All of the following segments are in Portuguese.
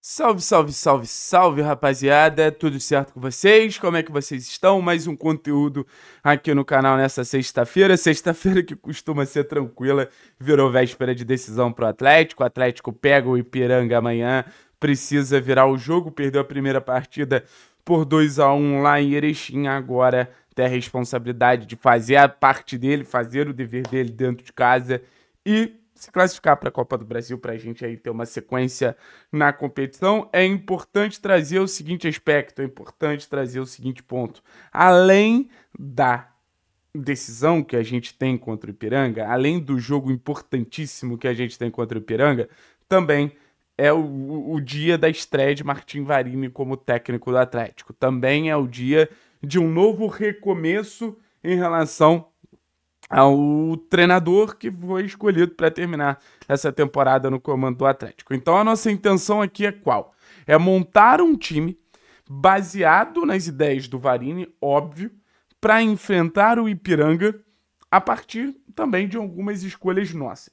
Salve, salve, salve, salve, rapaziada! Tudo certo com vocês? Como é que vocês estão? Mais um conteúdo aqui no canal nessa sexta-feira. Sexta-feira que costuma ser tranquila, virou véspera de decisão pro Atlético. O Atlético pega o Ipiranga amanhã, precisa virar o jogo, perdeu a primeira partida por 2 a 1 lá em Erechim, agora tem a responsabilidade de fazer a parte dele, fazer o dever dele dentro de casa e se classificar para a Copa do Brasil para a gente aí ter uma sequência na competição, é importante trazer o seguinte aspecto, é importante trazer o seguinte ponto. Além da decisão que a gente tem contra o Ipiranga, além do jogo importantíssimo que a gente tem contra o Ipiranga, também é o, o dia da estreia de Martim Varini como técnico do Atlético. Também é o dia de um novo recomeço em relação ao treinador que foi escolhido para terminar essa temporada no comando do Atlético. Então a nossa intenção aqui é qual? É montar um time baseado nas ideias do Varini, óbvio, para enfrentar o Ipiranga a partir também de algumas escolhas nossas,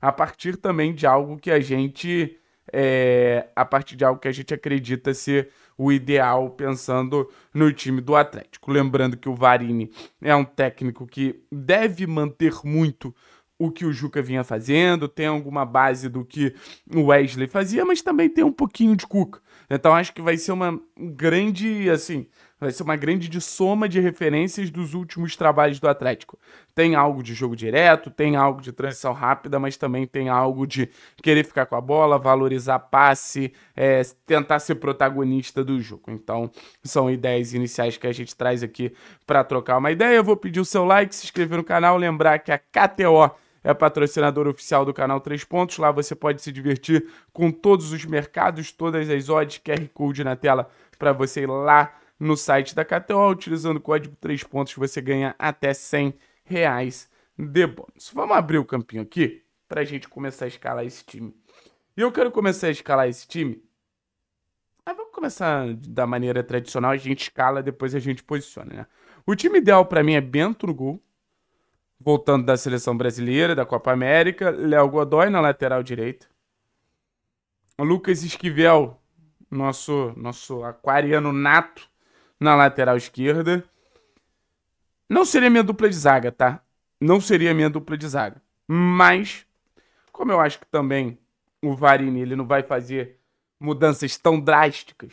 a partir também de algo que a gente é, a partir de algo que a gente acredita ser o ideal pensando no time do Atlético. Lembrando que o Varini é um técnico que deve manter muito o que o Juca vinha fazendo, tem alguma base do que o Wesley fazia, mas também tem um pouquinho de Cuca. Então acho que vai ser uma grande, assim, Vai ser uma grande de soma de referências dos últimos trabalhos do Atlético. Tem algo de jogo direto, tem algo de transição rápida, mas também tem algo de querer ficar com a bola, valorizar passe, é, tentar ser protagonista do jogo. Então, são ideias iniciais que a gente traz aqui para trocar uma ideia. Eu vou pedir o seu like, se inscrever no canal, lembrar que a KTO é patrocinador oficial do canal 3 Pontos. Lá você pode se divertir com todos os mercados, todas as odds, QR Code na tela para você ir lá no site da KTO. Utilizando o código 3 pontos, você ganha até 100 reais de bônus. Vamos abrir o campinho aqui para a gente começar a escalar esse time. E eu quero começar a escalar esse time. Mas ah, vamos começar da maneira tradicional, a gente escala, depois a gente posiciona, né? O time ideal para mim é Bento no gol, voltando da seleção brasileira, da Copa América, Léo Godoy na lateral direita. Lucas Esquivel, nosso nosso aquariano nato, na lateral esquerda. Não seria minha dupla de zaga, tá? Não seria minha dupla de zaga. Mas, como eu acho que também o Varini ele não vai fazer mudanças tão drásticas,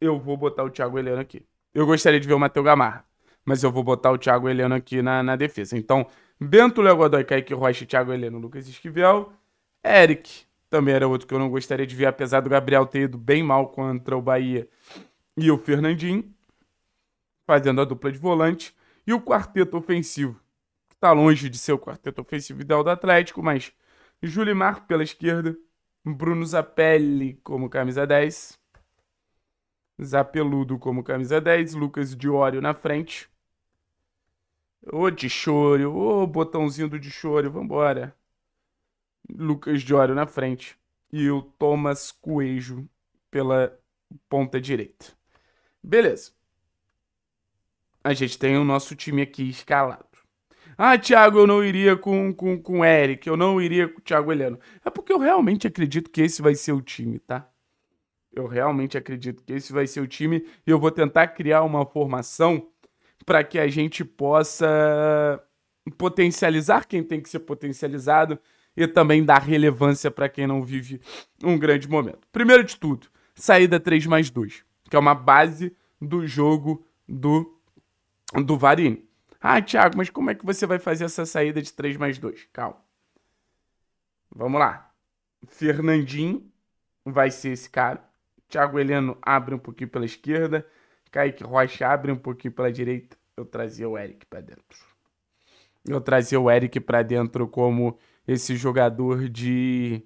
eu vou botar o Thiago Heleno aqui. Eu gostaria de ver o Matheus Gamarra, mas eu vou botar o Thiago Heleno aqui na, na defesa. Então, Bento, Léo Godoy, Kaique Rocha, Thiago Heleno, Lucas Esquivel, Eric, também era outro que eu não gostaria de ver, apesar do Gabriel ter ido bem mal contra o Bahia e o Fernandinho, fazendo a dupla de volante, e o quarteto ofensivo, que está longe de ser o quarteto ofensivo ideal do Atlético, mas Julimar pela esquerda, Bruno Zapelli como camisa 10, Zapeludo como camisa 10, Lucas Diório na frente. Ô de choro, ô botãozinho do de choro, vambora. Lucas Diório na frente e o Thomas Coelho pela ponta direita. Beleza. A gente tem o nosso time aqui escalado. Ah, Thiago, eu não iria com, com, com o Eric, eu não iria com o Thiago Heleno. É porque eu realmente acredito que esse vai ser o time, tá? Eu realmente acredito que esse vai ser o time e eu vou tentar criar uma formação para que a gente possa potencializar quem tem que ser potencializado e também dar relevância para quem não vive um grande momento. Primeiro de tudo, saída 3 mais 2 que é uma base do jogo do, do Varini. Ah, Thiago, mas como é que você vai fazer essa saída de 3 mais 2? Calma. Vamos lá. Fernandinho vai ser esse cara. Thiago Heleno abre um pouquinho pela esquerda. Kaique Rocha abre um pouquinho pela direita. Eu trazia o Eric para dentro. Eu trazia o Eric para dentro como esse jogador de.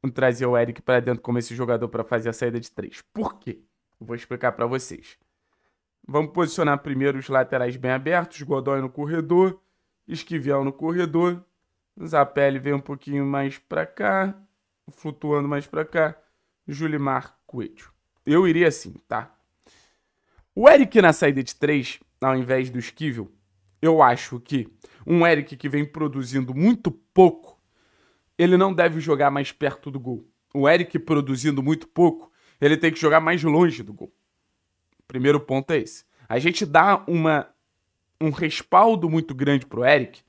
Eu trazia o Eric para dentro como esse jogador para fazer a saída de três. Por quê? Vou explicar para vocês. Vamos posicionar primeiro os laterais bem abertos, Godoy no corredor, Esquivel no corredor, Zapelli vem um pouquinho mais para cá, flutuando mais para cá, Julimar Coelho. Eu iria assim, tá? O Eric na saída de 3, ao invés do Esquivel, eu acho que um Eric que vem produzindo muito pouco, ele não deve jogar mais perto do gol. O Eric produzindo muito pouco, ele tem que jogar mais longe do gol. Primeiro ponto é esse. A gente dá uma, um respaldo muito grande pro Eric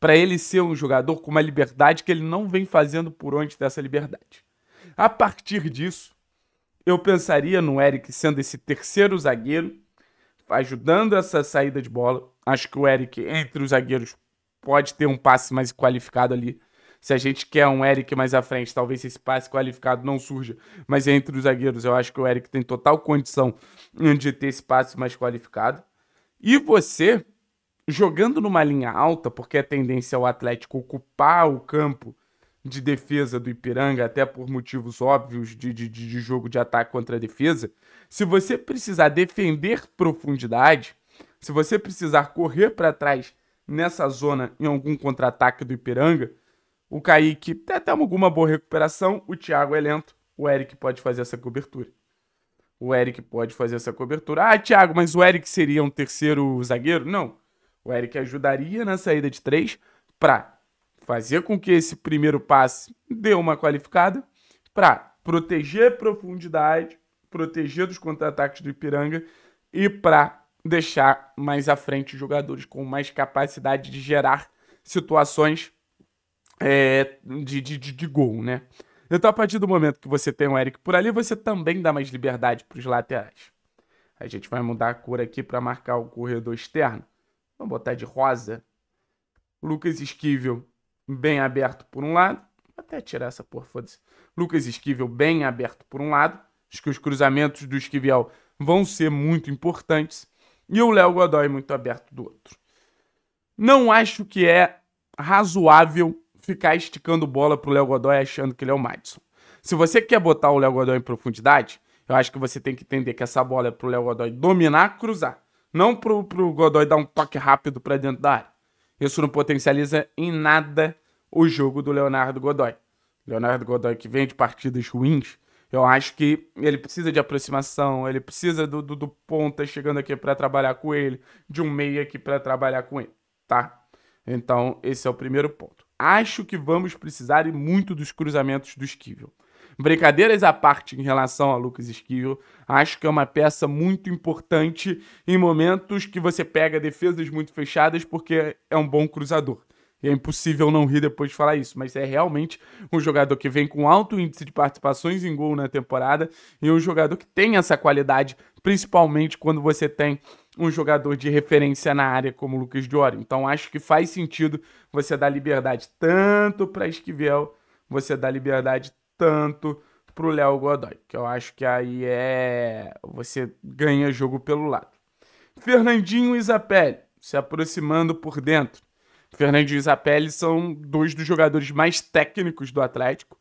para ele ser um jogador com uma liberdade que ele não vem fazendo por onde dessa liberdade. A partir disso, eu pensaria no Eric sendo esse terceiro zagueiro, ajudando essa saída de bola. Acho que o Eric, entre os zagueiros, pode ter um passe mais qualificado ali se a gente quer um Eric mais à frente, talvez esse passe qualificado não surja. Mas é entre os zagueiros, eu acho que o Eric tem total condição de ter esse passe mais qualificado. E você, jogando numa linha alta, porque a é tendência é o Atlético ocupar o campo de defesa do Ipiranga, até por motivos óbvios de, de, de jogo de ataque contra defesa, se você precisar defender profundidade, se você precisar correr para trás nessa zona em algum contra-ataque do Ipiranga, o Kaique até alguma boa recuperação. O Thiago é lento. O Eric pode fazer essa cobertura. O Eric pode fazer essa cobertura. Ah, Thiago, mas o Eric seria um terceiro zagueiro? Não. O Eric ajudaria na saída de três para fazer com que esse primeiro passe dê uma qualificada, para proteger profundidade, proteger dos contra-ataques do Ipiranga e para deixar mais à frente jogadores com mais capacidade de gerar situações é, de, de, de, gol, né? Então, a partir do momento que você tem o Eric por ali, você também dá mais liberdade para os laterais. A gente vai mudar a cor aqui para marcar o corredor externo. Vamos botar de rosa. Lucas Esquivel bem aberto por um lado. Vou até tirar essa porra, foda-se. Lucas Esquivel bem aberto por um lado. Acho que os cruzamentos do Esquivel vão ser muito importantes. E o Léo Godoy muito aberto do outro. Não acho que é razoável ficar esticando bola pro Léo Godoy achando que ele é o Madison. Se você quer botar o Léo Godoy em profundidade, eu acho que você tem que entender que essa bola é pro Léo Godoy dominar, cruzar. Não pro, pro Godoy dar um toque rápido para dentro da área. Isso não potencializa em nada o jogo do Leonardo Godoy. Leonardo Godoy que vem de partidas ruins, eu acho que ele precisa de aproximação, ele precisa do, do, do ponta chegando aqui para trabalhar com ele, de um meia aqui para trabalhar com ele, tá? Então, esse é o primeiro ponto acho que vamos precisar e muito dos cruzamentos do Esquivel. Brincadeiras à parte em relação a Lucas Esquivel, acho que é uma peça muito importante em momentos que você pega defesas muito fechadas porque é um bom cruzador. E é impossível não rir depois de falar isso, mas é realmente um jogador que vem com alto índice de participações em gol na temporada e um jogador que tem essa qualidade, principalmente quando você tem um jogador de referência na área como o Lucas Diori. Então acho que faz sentido você dar liberdade tanto para Esquivel, você dar liberdade tanto para o Léo Godoy, que eu acho que aí é você ganha jogo pelo lado. Fernandinho e Isapelli se aproximando por dentro. Fernandinho e Isapelli são dois dos jogadores mais técnicos do Atlético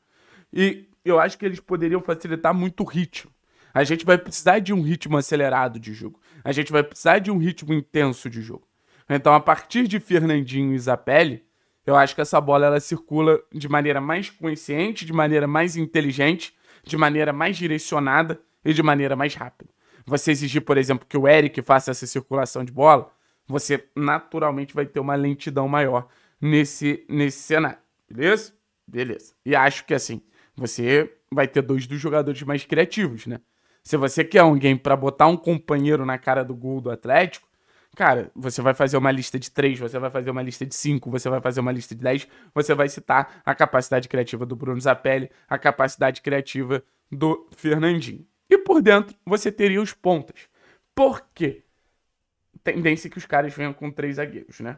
e eu acho que eles poderiam facilitar muito o ritmo. A gente vai precisar de um ritmo acelerado de jogo. A gente vai precisar de um ritmo intenso de jogo. Então, a partir de Fernandinho e Zapelli, eu acho que essa bola ela circula de maneira mais consciente, de maneira mais inteligente, de maneira mais direcionada e de maneira mais rápida. Você exigir, por exemplo, que o Eric faça essa circulação de bola, você naturalmente vai ter uma lentidão maior nesse, nesse cenário. Beleza? Beleza. E acho que assim, você vai ter dois dos jogadores mais criativos, né? Se você quer alguém para botar um companheiro na cara do gol do Atlético, cara, você vai fazer uma lista de três, você vai fazer uma lista de cinco, você vai fazer uma lista de dez, você vai citar a capacidade criativa do Bruno Zapelli, a capacidade criativa do Fernandinho. E por dentro você teria os pontas. Por quê? Tendência que os caras venham com três zagueiros, né?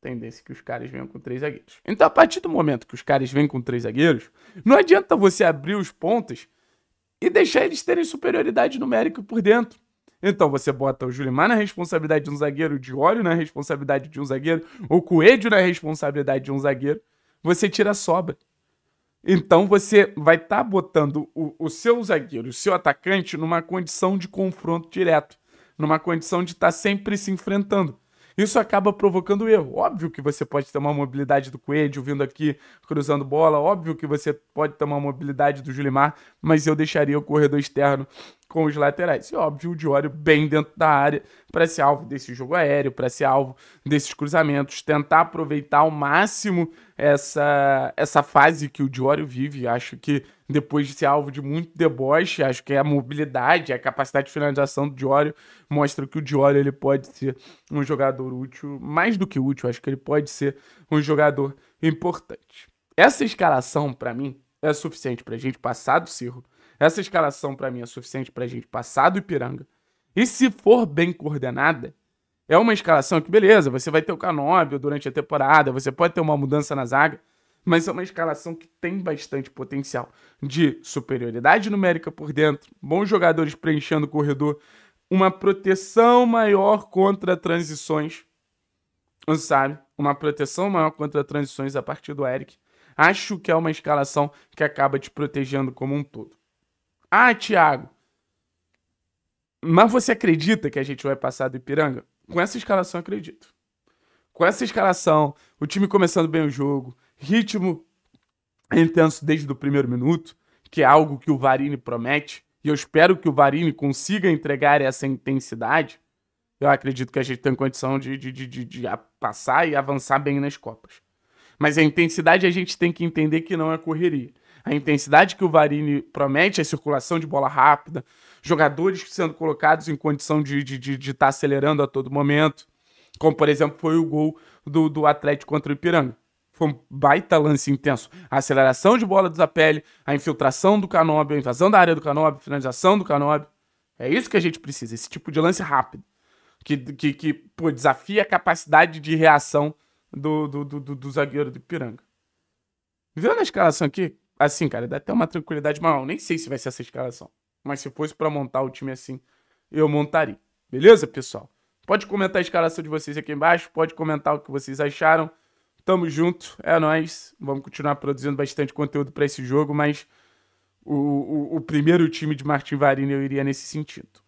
Tendência que os caras venham com três zagueiros. Então, a partir do momento que os caras vêm com três zagueiros, não adianta você abrir os pontas e deixar eles terem superioridade numérica por dentro. Então você bota o Julimar na responsabilidade de um zagueiro, o Diório na responsabilidade de um zagueiro, o Coelho na responsabilidade de um zagueiro, você tira a sobra. Então você vai estar tá botando o, o, seu zagueiro, o seu atacante, numa condição de confronto direto, numa condição de estar tá sempre se enfrentando. Isso acaba provocando erro. Óbvio que você pode ter uma mobilidade do Coelho vindo aqui cruzando bola, óbvio que você pode ter uma mobilidade do Julimar, mas eu deixaria o corredor externo com os laterais. E óbvio, o Diório bem dentro da área para ser alvo desse jogo aéreo, para ser alvo desses cruzamentos, tentar aproveitar ao máximo essa, essa fase que o Diório vive. Acho que depois de ser alvo de muito deboche. Acho que é a mobilidade, a capacidade de finalização do Diório mostra que o Diório ele pode ser um jogador útil, mais do que útil, acho que ele pode ser um jogador importante. Essa escalação, para mim, é suficiente para a gente passar do Cirro. Essa escalação, para mim, é suficiente para a gente passar do Ipiranga. E se for bem coordenada, é uma escalação que, beleza, você vai ter o Canóbio durante a temporada, você pode ter uma mudança na zaga, mas é uma escalação que tem bastante potencial de superioridade numérica por dentro, bons jogadores preenchendo o corredor, uma proteção maior contra transições, sabe? Uma proteção maior contra transições a partir do Eric. Acho que é uma escalação que acaba te protegendo como um todo. Ah, Thiago, mas você acredita que a gente vai passar do Ipiranga? Com essa escalação, acredito. Com essa escalação, o time começando bem o jogo, ritmo intenso desde o primeiro minuto, que é algo que o Varini promete, e eu espero que o Varini consiga entregar essa intensidade. Eu acredito que a gente tem condição de, de, de, de, de passar e avançar bem nas Copas. Mas a intensidade a gente tem que entender que não é correria. A intensidade que o Varini promete é circulação de bola rápida, jogadores sendo colocados em condição de estar de, de, de tá acelerando a todo momento, como por exemplo foi o gol do, do Atlético contra o Ipiranga. Foi um baita lance intenso. A aceleração de bola do Zapelli, a infiltração do Canob, a invasão da área do Canob, a finalização do Canob. É isso que a gente precisa, esse tipo de lance rápido. Que, que, que pô, desafia a capacidade de reação do, do, do, do zagueiro do Piranga. Vendo a escalação aqui, assim, cara, dá até uma tranquilidade maior. Nem sei se vai ser essa escalação. Mas se fosse para montar o time assim, eu montaria. Beleza, pessoal? Pode comentar a escalação de vocês aqui embaixo, pode comentar o que vocês acharam. Tamo junto, é nós. Vamos continuar produzindo bastante conteúdo para esse jogo, mas o, o, o, primeiro time de Martin Varine eu iria nesse sentido.